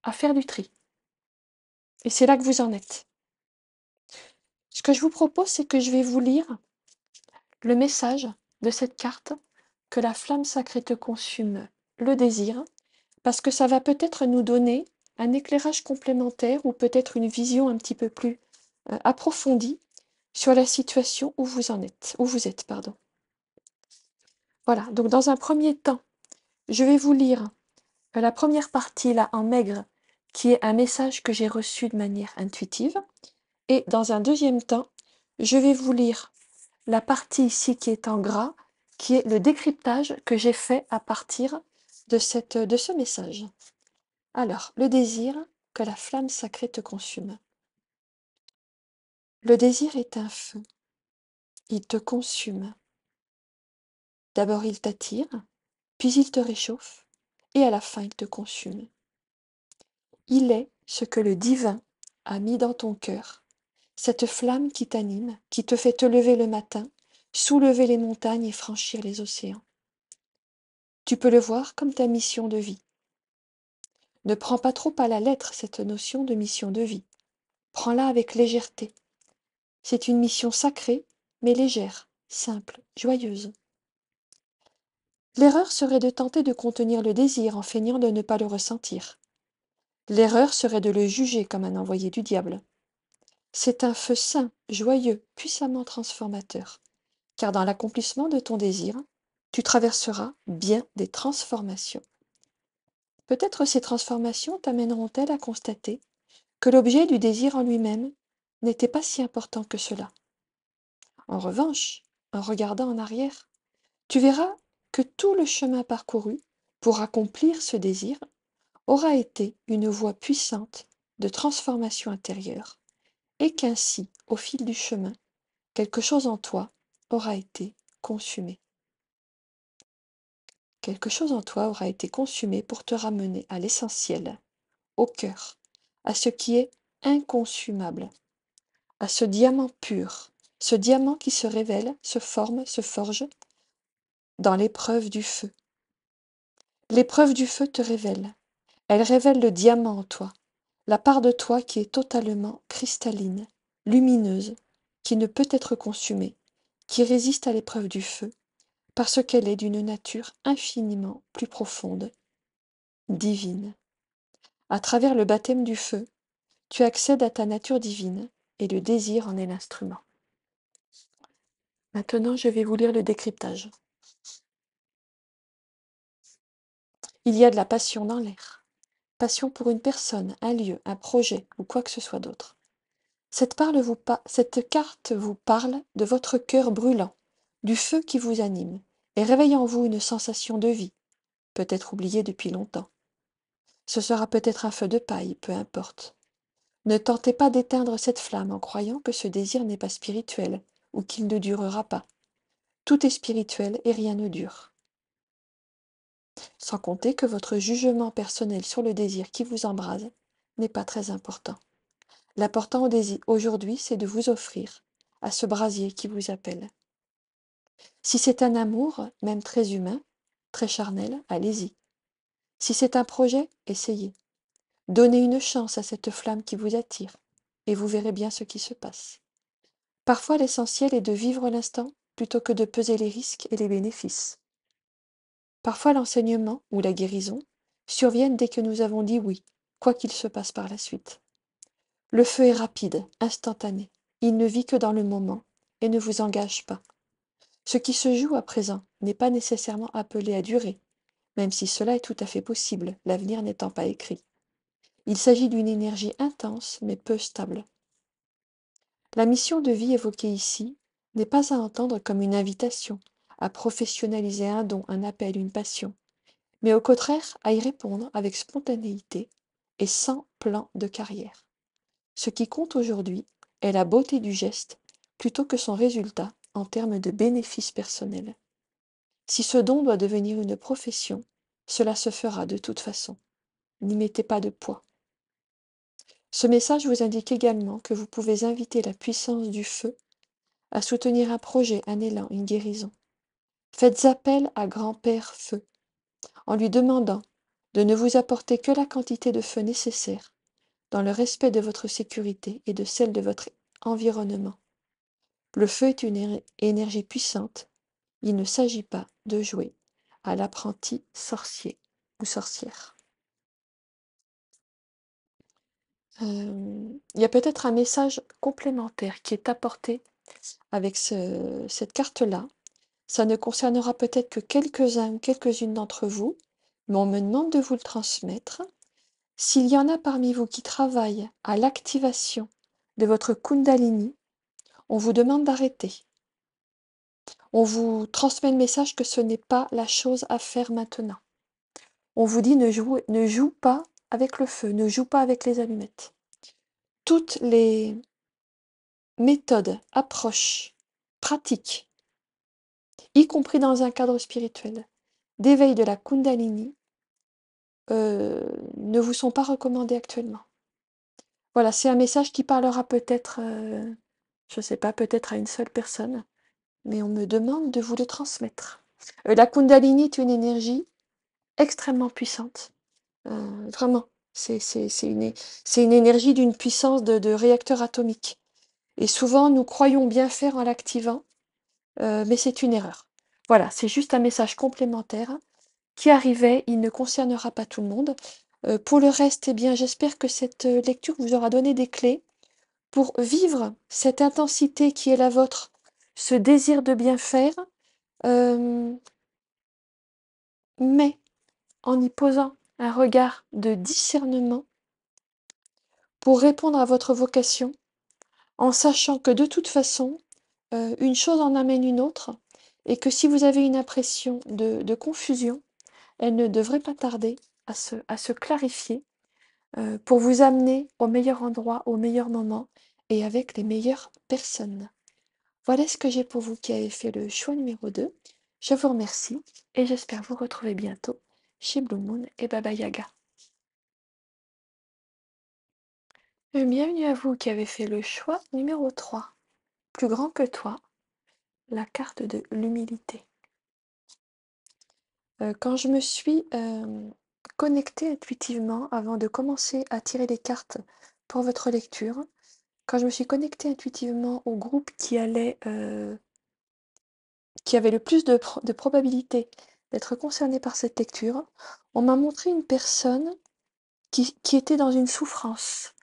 à faire du tri. Et c'est là que vous en êtes. Ce que je vous propose, c'est que je vais vous lire le message de cette carte que la flamme sacrée te consume, le désir, parce que ça va peut-être nous donner un éclairage complémentaire ou peut-être une vision un petit peu plus euh, approfondie sur la situation où vous en êtes, où vous êtes, pardon. Voilà, donc dans un premier temps, je vais vous lire euh, la première partie là en maigre, qui est un message que j'ai reçu de manière intuitive. Et dans un deuxième temps, je vais vous lire la partie ici qui est en gras, qui est le décryptage que j'ai fait à partir de, cette, de ce message. Alors, le désir, que la flamme sacrée te consume. Le désir est un feu. Il te consume. D'abord, il t'attire, puis il te réchauffe, et à la fin, il te consume. Il est ce que le divin a mis dans ton cœur, cette flamme qui t'anime, qui te fait te lever le matin, soulever les montagnes et franchir les océans. Tu peux le voir comme ta mission de vie, ne prends pas trop à la lettre cette notion de mission de vie. Prends-la avec légèreté. C'est une mission sacrée, mais légère, simple, joyeuse. L'erreur serait de tenter de contenir le désir en feignant de ne pas le ressentir. L'erreur serait de le juger comme un envoyé du diable. C'est un feu sain, joyeux, puissamment transformateur, car dans l'accomplissement de ton désir, tu traverseras bien des transformations. Peut-être ces transformations t'amèneront-elles à constater que l'objet du désir en lui-même n'était pas si important que cela. En revanche, en regardant en arrière, tu verras que tout le chemin parcouru pour accomplir ce désir aura été une voie puissante de transformation intérieure, et qu'ainsi, au fil du chemin, quelque chose en toi aura été consumé. Quelque chose en toi aura été consumé pour te ramener à l'essentiel, au cœur, à ce qui est inconsumable, à ce diamant pur, ce diamant qui se révèle, se forme, se forge dans l'épreuve du feu. L'épreuve du feu te révèle. Elle révèle le diamant en toi, la part de toi qui est totalement cristalline, lumineuse, qui ne peut être consumée, qui résiste à l'épreuve du feu parce qu'elle est d'une nature infiniment plus profonde, divine. À travers le baptême du feu, tu accèdes à ta nature divine et le désir en est l'instrument. Maintenant, je vais vous lire le décryptage. Il y a de la passion dans l'air. Passion pour une personne, un lieu, un projet ou quoi que ce soit d'autre. Cette, parle vous cette carte vous parle de votre cœur brûlant, du feu qui vous anime, et réveille en vous une sensation de vie, peut-être oubliée depuis longtemps. Ce sera peut-être un feu de paille, peu importe. Ne tentez pas d'éteindre cette flamme en croyant que ce désir n'est pas spirituel ou qu'il ne durera pas. Tout est spirituel et rien ne dure. Sans compter que votre jugement personnel sur le désir qui vous embrase n'est pas très important. L'important aujourd'hui, c'est de vous offrir à ce brasier qui vous appelle. Si c'est un amour, même très humain, très charnel, allez-y. Si c'est un projet, essayez. Donnez une chance à cette flamme qui vous attire, et vous verrez bien ce qui se passe. Parfois l'essentiel est de vivre l'instant plutôt que de peser les risques et les bénéfices. Parfois l'enseignement ou la guérison surviennent dès que nous avons dit oui, quoi qu'il se passe par la suite. Le feu est rapide, instantané, il ne vit que dans le moment et ne vous engage pas, ce qui se joue à présent n'est pas nécessairement appelé à durer, même si cela est tout à fait possible, l'avenir n'étant pas écrit. Il s'agit d'une énergie intense mais peu stable. La mission de vie évoquée ici n'est pas à entendre comme une invitation à professionnaliser un don, un appel, une passion, mais au contraire à y répondre avec spontanéité et sans plan de carrière. Ce qui compte aujourd'hui est la beauté du geste plutôt que son résultat en termes de bénéfices personnels. Si ce don doit devenir une profession, cela se fera de toute façon. N'y mettez pas de poids. Ce message vous indique également que vous pouvez inviter la puissance du feu à soutenir un projet, un élan, une guérison. Faites appel à Grand-Père Feu en lui demandant de ne vous apporter que la quantité de feu nécessaire dans le respect de votre sécurité et de celle de votre environnement. Le feu est une énergie puissante. Il ne s'agit pas de jouer à l'apprenti sorcier ou sorcière. Euh, il y a peut-être un message complémentaire qui est apporté avec cette carte-là. Ça ne concernera peut-être que quelques-uns ou quelques-unes d'entre vous, mais on me demande de vous le transmettre. S'il y en a parmi vous qui travaillent à l'activation de votre Kundalini, on vous demande d'arrêter. On vous transmet le message que ce n'est pas la chose à faire maintenant. On vous dit ne joue, ne joue pas avec le feu, ne joue pas avec les allumettes. Toutes les méthodes, approches, pratiques, y compris dans un cadre spirituel, d'éveil de la Kundalini, euh, ne vous sont pas recommandées actuellement. Voilà, c'est un message qui parlera peut-être euh, je ne sais pas, peut-être à une seule personne, mais on me demande de vous le transmettre. Euh, la Kundalini est une énergie extrêmement puissante. Euh, vraiment, c'est une, énergie d'une puissance de, réacteur atomique. Et souvent, nous croyons bien faire en l'activant, euh, mais c'est une erreur. Voilà, c'est juste un message complémentaire qui arrivait. Il ne concernera pas tout le monde. pour le reste, eh bien, j'espère que cette lecture vous aura donné des clés pour vivre cette intensité qui est la vôtre, ce désir de bien faire, euh, mais en y posant un regard de discernement pour répondre à votre vocation, en sachant que de toute façon, euh, une chose en amène une autre, et que si vous avez une impression de, confusion, elle ne devrait pas tarder à à se clarifier euh, pour vous amener au meilleur endroit, au meilleur moment et avec les meilleures personnes. Voilà ce que j'ai pour vous qui avez fait le choix numéro 2. Je vous remercie et j'espère vous retrouver bientôt chez Blue Moon et Baba Yaga. Euh, bienvenue à vous qui avez fait le choix numéro 3. Plus grand que toi, la carte de l'humilité. Euh, quand je me suis connecté intuitivement avant de commencer à tirer des cartes pour votre lecture. Quand je me suis connectée intuitivement au groupe qui allait, euh, qui avait le plus de, de probabilité d'être concerné par cette lecture, on m'a montré une personne qui, qui, était dans une souffrance.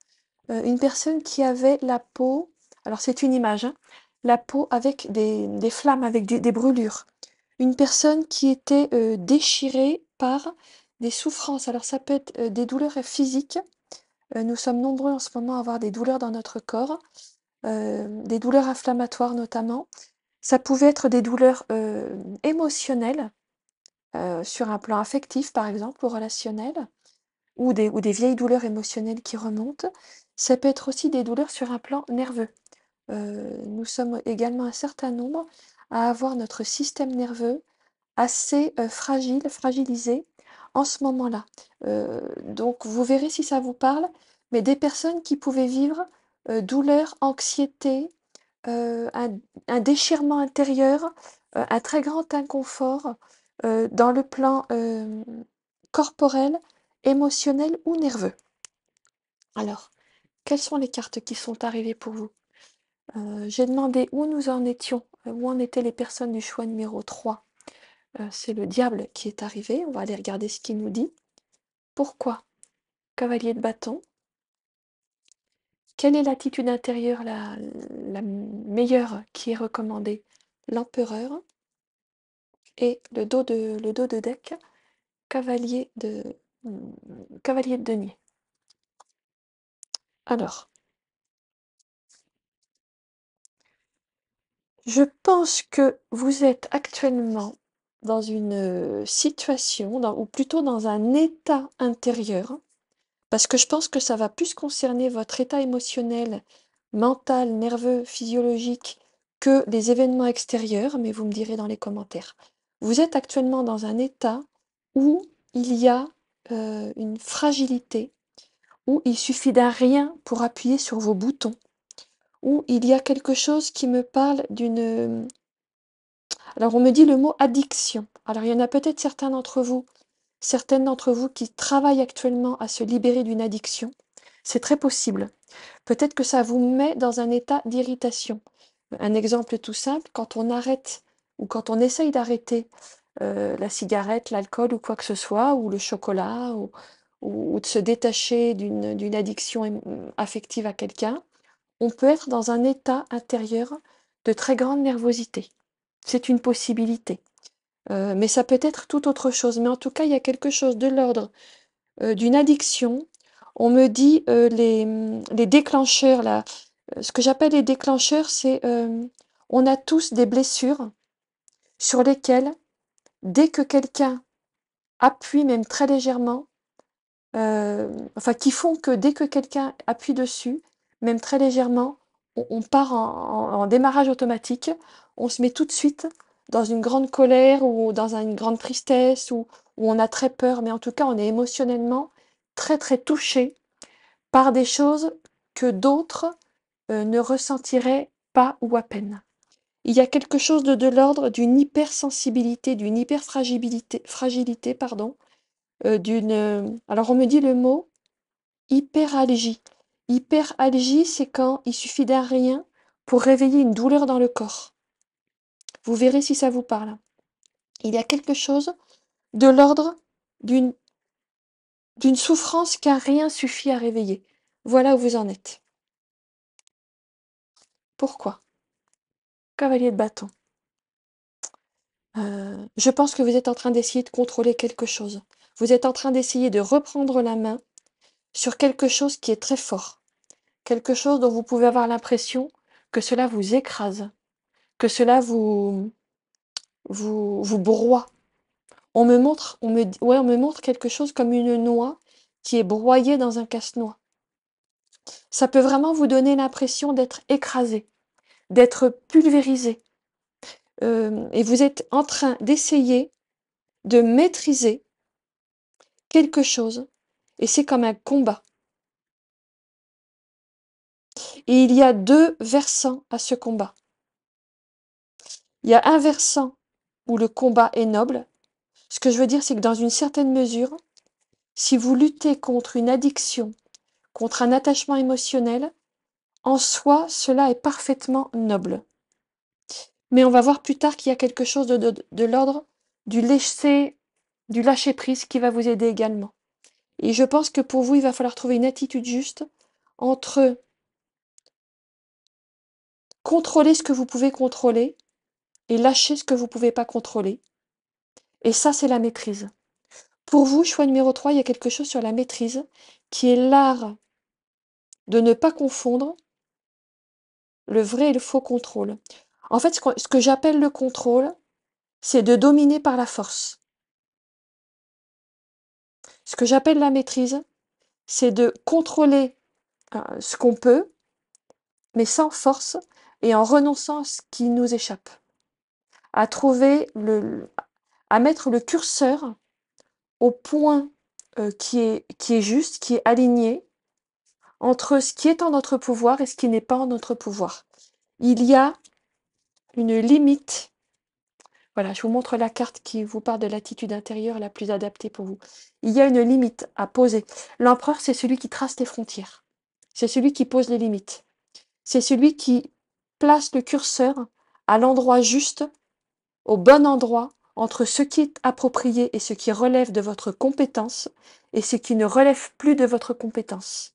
Euh, une personne qui avait la peau, alors c'est une image, hein, la peau avec des, des flammes, avec des, des, brûlures. Une personne qui était euh, déchirée par des souffrances. Alors ça peut être euh, des douleurs physiques. Euh, nous sommes nombreux en ce moment à avoir des douleurs dans notre corps, euh, des douleurs inflammatoires notamment. Ça pouvait être des douleurs émotionnelles, sur un plan affectif par exemple ou relationnel, ou des, ou des vieilles douleurs émotionnelles qui remontent. Ça peut être aussi des douleurs sur un plan nerveux. nous sommes également un certain nombre à avoir notre système nerveux assez fragile, fragilisé, en ce moment-là. Euh, donc vous verrez si ça vous parle, mais des personnes qui pouvaient vivre euh, douleur, anxiété, euh, un, un, déchirement intérieur, un très grand inconfort dans le plan corporel, émotionnel ou nerveux. Alors, quelles sont les cartes qui sont arrivées pour vous J'ai demandé où nous en étions, où en étaient les personnes du choix numéro 3. Euh, c'est le diable qui est arrivé. On va aller regarder ce qu'il nous dit. Pourquoi Cavalier de bâton. Quelle est l'attitude intérieure la, la meilleure qui est recommandée L'empereur et le dos de, le dos de deck, cavalier de, cavalier de denier. Alors, je pense que vous êtes actuellement dans une euh, situation, ou plutôt dans un état intérieur, parce que je pense que ça va plus concerner votre état émotionnel, mental, nerveux, physiologique, que les événements extérieurs, mais vous me direz dans les commentaires. Vous êtes actuellement dans un état où il y a euh, une fragilité, où il suffit d'un rien pour appuyer sur vos boutons, où il y a quelque chose qui me parle d'une alors on me dit le mot addiction. Alors il y en a peut-être certains d'entre vous, certaines d'entre vous qui travaillent actuellement à se libérer d'une addiction. C'est très possible. Peut-être que ça vous met dans un état d'irritation. Un exemple tout simple, quand on arrête ou quand on essaye d'arrêter euh, la cigarette, l'alcool ou quoi que ce soit, ou le chocolat, ou de se détacher d'une addiction affective à quelqu'un, on peut être dans un état intérieur de très grande nervosité. C'est une possibilité. Euh, mais ça peut être tout autre chose. Mais en tout cas, il y a quelque chose de l'ordre euh, d'une addiction. On me dit euh, les, mm, les, déclencheurs, là. Ce que j'appelle les déclencheurs, c'est on a tous des blessures sur lesquelles, dès que quelqu'un appuie, même très légèrement, enfin, qui font que dès que quelqu'un appuie dessus, même très légèrement, on, part en, démarrage automatique, on se met tout de suite dans une grande colère ou dans une grande tristesse ou, on a très peur, mais en tout cas on est émotionnellement très très touché par des choses que d'autres euh, ne ressentiraient pas ou à peine. Il y a quelque chose de, de l'ordre d'une hypersensibilité, d'une hyperfragilité, fragilité, pardon, euh, d'une. Euh, alors on me dit le mot hyperalgie. Hyperalgie, c'est quand il suffit d'un rien pour réveiller une douleur dans le corps. Vous verrez si ça vous parle. Il y a quelque chose de l'ordre d'une d'une souffrance qu'un rien suffit à réveiller. Voilà où vous en êtes. Pourquoi Cavalier de bâton. Euh, je pense que vous êtes en train d'essayer de contrôler quelque chose. Vous êtes en train d'essayer de reprendre la main sur quelque chose qui est très fort, quelque chose dont vous pouvez avoir l'impression que cela vous écrase, que cela vous, vous, vous broie. On me montre, on me, montre quelque chose comme une noix qui est broyée dans un casse-noix. Ça peut vraiment vous donner l'impression d'être écrasé, d'être pulvérisé. Euh, et vous êtes en train d'essayer de maîtriser quelque chose et c'est comme un combat. Et il y a deux versants à ce combat. Il y a un versant où le combat est noble. Ce que je veux dire, c'est que dans une certaine mesure, si vous luttez contre une addiction, contre un attachement émotionnel, en soi, cela est parfaitement noble. Mais on va voir plus tard qu'il y a quelque chose de, l'ordre du laisser, du lâcher prise qui va vous aider également. Et je pense que pour vous, il va falloir trouver une attitude juste entre contrôler ce que vous pouvez contrôler et lâcher ce que vous ne pouvez pas contrôler. Et ça, c'est la maîtrise. Pour vous, choix numéro 3, il y a quelque chose sur la maîtrise qui est l'art de ne pas confondre le vrai et le faux contrôle. En fait, ce que, j'appelle le contrôle, c'est de dominer par la force. Ce que j'appelle la maîtrise, c'est de contrôler euh, ce qu'on peut, mais sans force et en renonçant à ce qui nous échappe. À trouver le, à mettre le curseur au point euh, qui, est, qui est juste, qui est aligné entre ce qui est en notre pouvoir et ce qui n'est pas en notre pouvoir. Il y a une limite voilà, je vous montre la carte qui vous parle de l'attitude intérieure la plus adaptée pour vous. Il y a une limite à poser. L'empereur, c'est celui qui trace les frontières. C'est celui qui pose les limites. C'est celui qui place le curseur à l'endroit juste, au bon endroit, entre ce qui est approprié et ce qui relève de votre compétence et ce qui ne relève plus de votre compétence.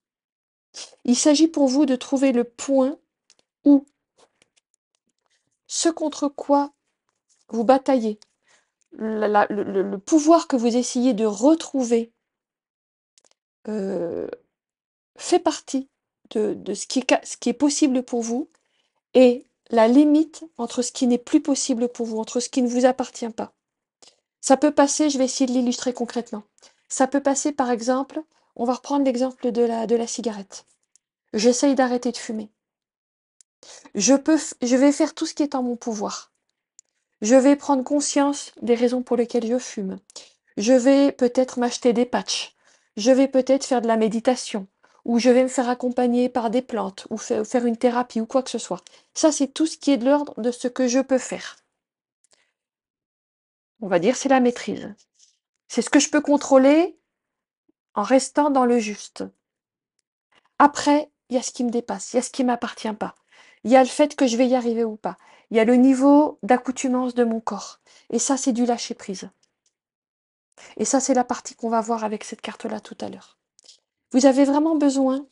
Il s'agit pour vous de trouver le point où ce contre quoi vous bataillez, le, pouvoir que vous essayez de retrouver euh, fait partie de, ce, qui est, possible pour vous et la limite entre ce qui n'est plus possible pour vous, entre ce qui ne vous appartient pas. Ça peut passer, je vais essayer de l'illustrer concrètement. Ça peut passer par exemple, on va reprendre l'exemple de la, de la cigarette. J'essaye d'arrêter de fumer. Je, peux, je vais faire tout ce qui est en mon pouvoir. Je vais prendre conscience des raisons pour lesquelles je fume. Je vais peut-être m'acheter des patchs. Je vais peut-être faire de la méditation. Ou je vais me faire accompagner par des plantes. Ou faire une thérapie ou quoi que ce soit. Ça, c'est tout ce qui est de l'ordre de ce que je peux faire. On va dire, c'est la maîtrise. C'est ce que je peux contrôler en restant dans le juste. Après, il y a ce qui me dépasse, il y a ce qui ne m'appartient pas. Il y a le fait que je vais y arriver ou pas. Il y a le niveau d'accoutumance de mon corps. Et ça, c'est du lâcher prise. Et ça, c'est la partie qu'on va voir avec cette carte-là tout à l'heure. Vous avez vraiment besoin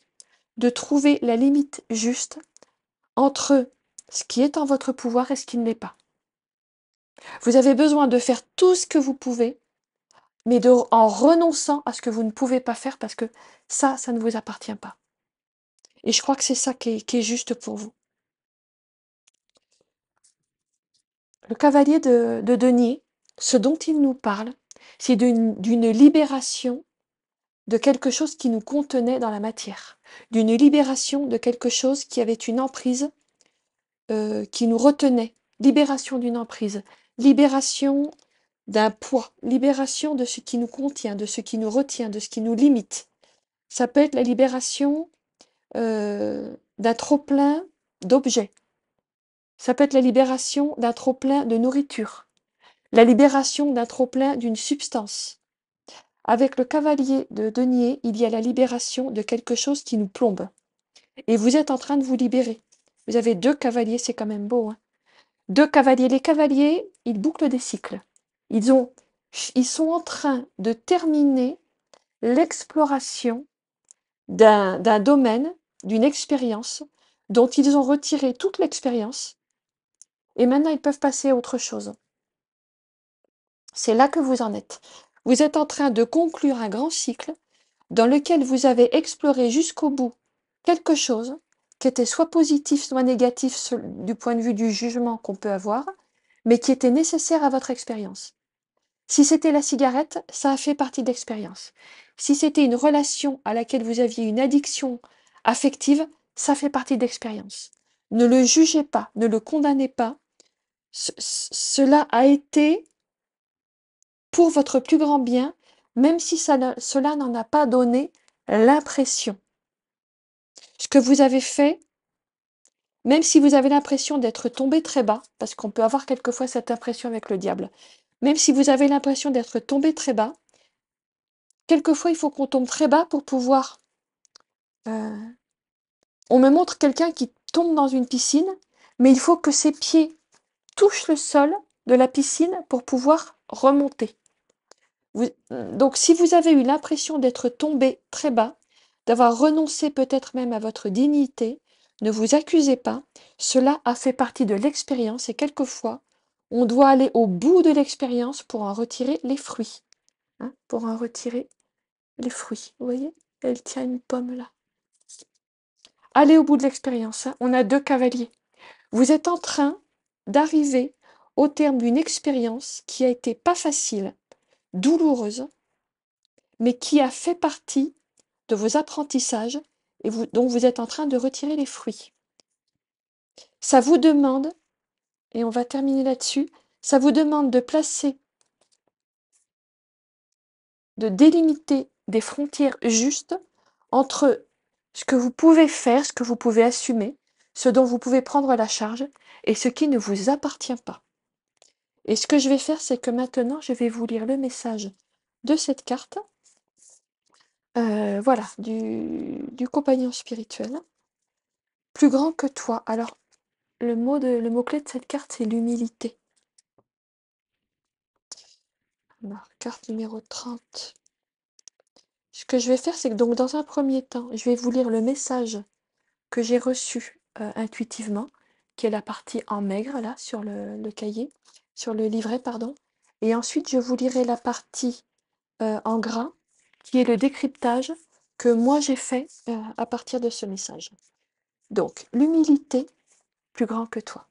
de trouver la limite juste entre ce qui est en votre pouvoir et ce qui ne l'est pas. Vous avez besoin de faire tout ce que vous pouvez, mais de, en renonçant à ce que vous ne pouvez pas faire parce que ça, ça ne vous appartient pas. Et je crois que c'est ça qui est juste pour vous. le cavalier de, Denier, ce dont il nous parle, c'est d'une libération de quelque chose qui nous contenait dans la matière, d'une libération de quelque chose qui avait une emprise euh, qui nous retenait, libération d'une emprise, libération d'un poids, libération de ce qui nous contient, de ce qui nous retient, de ce qui nous limite. Ça peut être la libération euh, d'un trop-plein d'objets, ça peut être la libération d'un trop-plein de nourriture, la libération d'un trop-plein d'une substance. Avec le cavalier de denier, il y a la libération de quelque chose qui nous plombe. Et vous êtes en train de vous libérer. Vous avez deux cavaliers, c'est quand même beau. Hein. deux cavaliers. Les cavaliers, ils bouclent des cycles. Ils, ont, ils sont en train de terminer l'exploration d'un domaine, d'une expérience, dont ils ont retiré toute l'expérience et maintenant, ils peuvent passer à autre chose. C'est là que vous en êtes. Vous êtes en train de conclure un grand cycle dans lequel vous avez exploré jusqu'au bout quelque chose qui était soit positif, soit négatif du point de vue du jugement qu'on peut avoir, mais qui était nécessaire à votre expérience. Si c'était la cigarette, ça a fait partie d'expérience. Si c'était une relation à laquelle vous aviez une addiction affective, ça fait partie d'expérience. Ne le jugez pas, ne le condamnez pas, cela a été pour votre plus grand bien, même si cela n'en a pas donné l'impression. Ce que vous avez fait, même si vous avez l'impression d'être tombé très bas, parce qu'on peut avoir quelquefois cette impression avec le diable, même si vous avez l'impression d'être tombé très bas, quelquefois il faut qu'on tombe très bas pour pouvoir... Euh, on me montre quelqu'un qui tombe dans une piscine, mais il faut que ses pieds touche le sol de la piscine pour pouvoir remonter. donc si vous avez eu l'impression d'être tombé très bas, d'avoir renoncé peut-être même à votre dignité, ne vous accusez pas, cela a fait partie de l'expérience et quelquefois, on doit aller au bout de l'expérience pour en retirer les fruits. Hein, pour en retirer les fruits. Vous voyez Elle tient une pomme là. Allez au bout de l'expérience. Hein. On a deux cavaliers. Vous êtes en train d'arriver au terme d'une expérience qui a été pas facile, douloureuse, mais qui a fait partie de vos apprentissages et dont vous êtes en train de retirer les fruits. Ça vous demande, et on va terminer là-dessus, ça vous demande de placer, de délimiter des frontières justes entre ce que vous pouvez faire, ce que vous pouvez assumer, ce dont vous pouvez prendre la charge et ce qui ne vous appartient pas. Et ce que je vais faire, c'est que maintenant, je vais vous lire le message de cette carte, euh, voilà, du, compagnon spirituel, plus grand que toi. Alors, le mot-clé de, mot de cette carte, c'est l'humilité. carte numéro 30. Ce que je vais faire, c'est que donc dans un premier temps, je vais vous lire le message que j'ai reçu euh, intuitivement, qui est la partie en maigre, là, sur le, cahier, sur le livret, pardon. Et ensuite, je vous lirai la partie euh, en gras, qui est le décryptage que moi j'ai fait euh, à partir de ce message. Donc, l'humilité, plus grand que toi.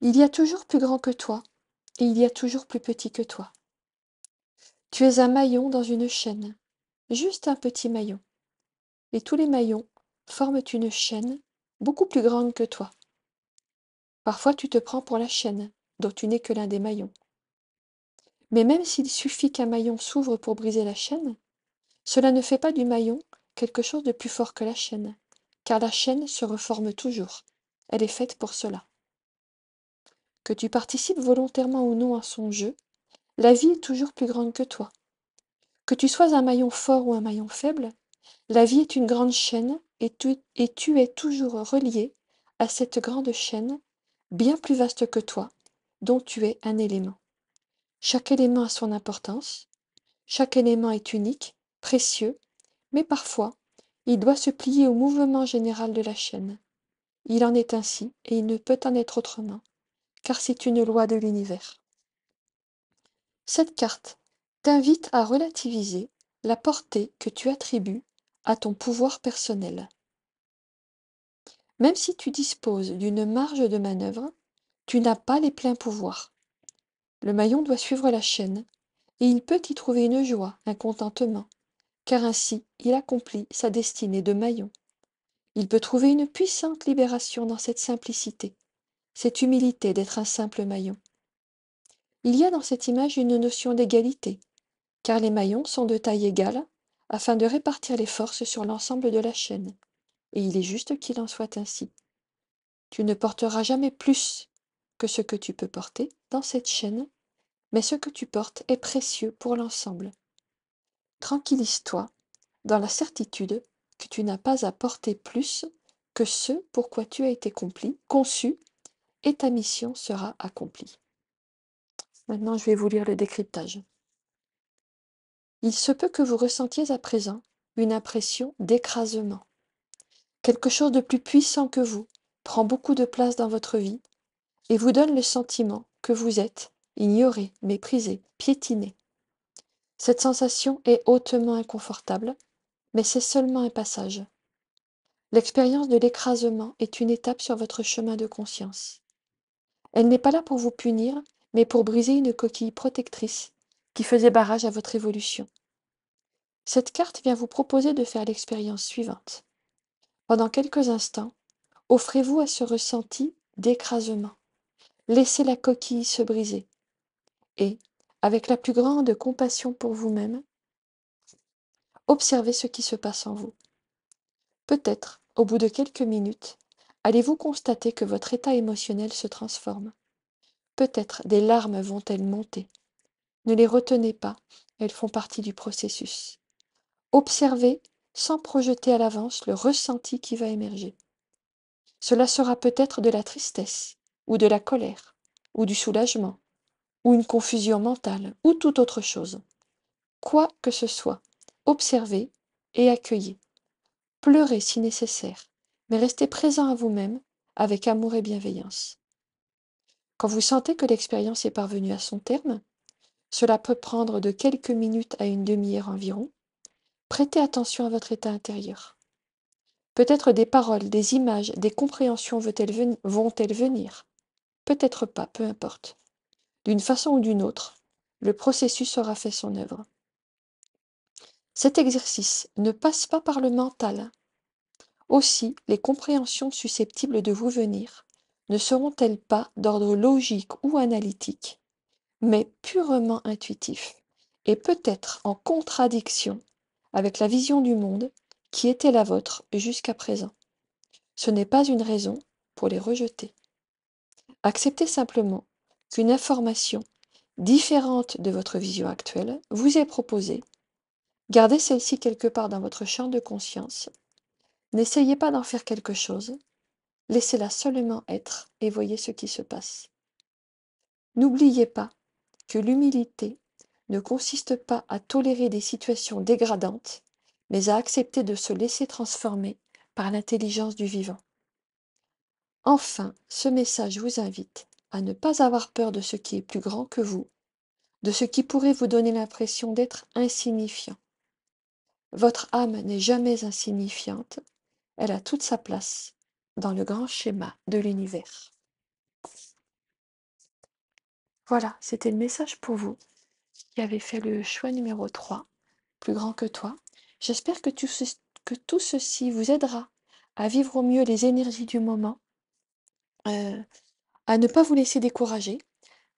Il y a toujours plus grand que toi, et il y a toujours plus petit que toi. Tu es un maillon dans une chaîne, juste un petit maillon. Et tous les maillons forme une chaîne beaucoup plus grande que toi. Parfois tu te prends pour la chaîne, dont tu n'es que l'un des maillons. Mais même s'il suffit qu'un maillon s'ouvre pour briser la chaîne, cela ne fait pas du maillon quelque chose de plus fort que la chaîne, car la chaîne se reforme toujours. Elle est faite pour cela. Que tu participes volontairement ou non à son jeu, la vie est toujours plus grande que toi. Que tu sois un maillon fort ou un maillon faible, la vie est une grande chaîne et tu es toujours relié à cette grande chaîne, bien plus vaste que toi, dont tu es un élément. Chaque élément a son importance, chaque élément est unique, précieux, mais parfois, il doit se plier au mouvement général de la chaîne. Il en est ainsi, et il ne peut en être autrement, car c'est une loi de l'univers. Cette carte t'invite à relativiser la portée que tu attribues à ton pouvoir personnel. Même si tu disposes d'une marge de manœuvre, tu n'as pas les pleins pouvoirs. Le maillon doit suivre la chaîne, et il peut y trouver une joie, un contentement, car ainsi il accomplit sa destinée de maillon. Il peut trouver une puissante libération dans cette simplicité, cette humilité d'être un simple maillon. Il y a dans cette image une notion d'égalité, car les maillons sont de taille égale afin de répartir les forces sur l'ensemble de la chaîne et il est juste qu'il en soit ainsi tu ne porteras jamais plus que ce que tu peux porter dans cette chaîne mais ce que tu portes est précieux pour l'ensemble tranquillise-toi dans la certitude que tu n'as pas à porter plus que ce pour quoi tu as été compli, conçu, et ta mission sera accomplie. Maintenant, je vais vous lire le décryptage il se peut que vous ressentiez à présent une impression d'écrasement. Quelque chose de plus puissant que vous prend beaucoup de place dans votre vie et vous donne le sentiment que vous êtes ignoré, méprisé, piétiné. Cette sensation est hautement inconfortable, mais c'est seulement un passage. L'expérience de l'écrasement est une étape sur votre chemin de conscience. Elle n'est pas là pour vous punir, mais pour briser une coquille protectrice qui faisait barrage à votre évolution. Cette carte vient vous proposer de faire l'expérience suivante. Pendant quelques instants, offrez-vous à ce ressenti d'écrasement. Laissez la coquille se briser. Et, avec la plus grande compassion pour vous-même, observez ce qui se passe en vous. Peut-être, au bout de quelques minutes, allez-vous constater que votre état émotionnel se transforme. Peut-être des larmes vont-elles monter. Ne les retenez pas, elles font partie du processus. Observez, sans projeter à l'avance, le ressenti qui va émerger. Cela sera peut-être de la tristesse, ou de la colère, ou du soulagement, ou une confusion mentale, ou toute autre chose. Quoi que ce soit, observez et accueillez. Pleurez si nécessaire, mais restez présent à vous-même avec amour et bienveillance. Quand vous sentez que l'expérience est parvenue à son terme, cela peut prendre de quelques minutes à une demi-heure environ. Prêtez attention à votre état intérieur. Peut-être des paroles, des images, des compréhensions vont-elles venir Peut-être pas, peu importe. D'une façon ou d'une autre, le processus aura fait son œuvre. Cet exercice ne passe pas par le mental. Aussi, les compréhensions susceptibles de vous venir ne seront-elles pas d'ordre logique ou analytique mais purement intuitif, et peut-être en contradiction avec la vision du monde qui était la vôtre jusqu'à présent. Ce n'est pas une raison pour les rejeter. Acceptez simplement qu'une information différente de votre vision actuelle vous est proposée. Gardez celle-ci quelque part dans votre champ de conscience. N'essayez pas d'en faire quelque chose. Laissez-la seulement être et voyez ce qui se passe. N'oubliez pas l'humilité ne consiste pas à tolérer des situations dégradantes, mais à accepter de se laisser transformer par l'intelligence du vivant. Enfin, ce message vous invite à ne pas avoir peur de ce qui est plus grand que vous, de ce qui pourrait vous donner l'impression d'être insignifiant. Votre âme n'est jamais insignifiante, elle a toute sa place dans le grand schéma de l'univers. Voilà, c'était le message pour vous qui avez fait le choix numéro 3, plus grand que toi. J'espère que, que, tout ceci vous aidera à vivre au mieux les énergies du moment, euh, à ne pas vous laisser décourager,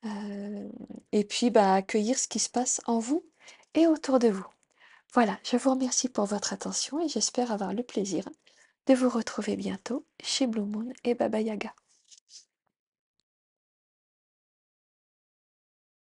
euh, et puis à bah, accueillir ce qui se passe en vous et autour de vous. Voilà, je vous remercie pour votre attention et j'espère avoir le plaisir de vous retrouver bientôt chez Blue Moon et Baba Yaga.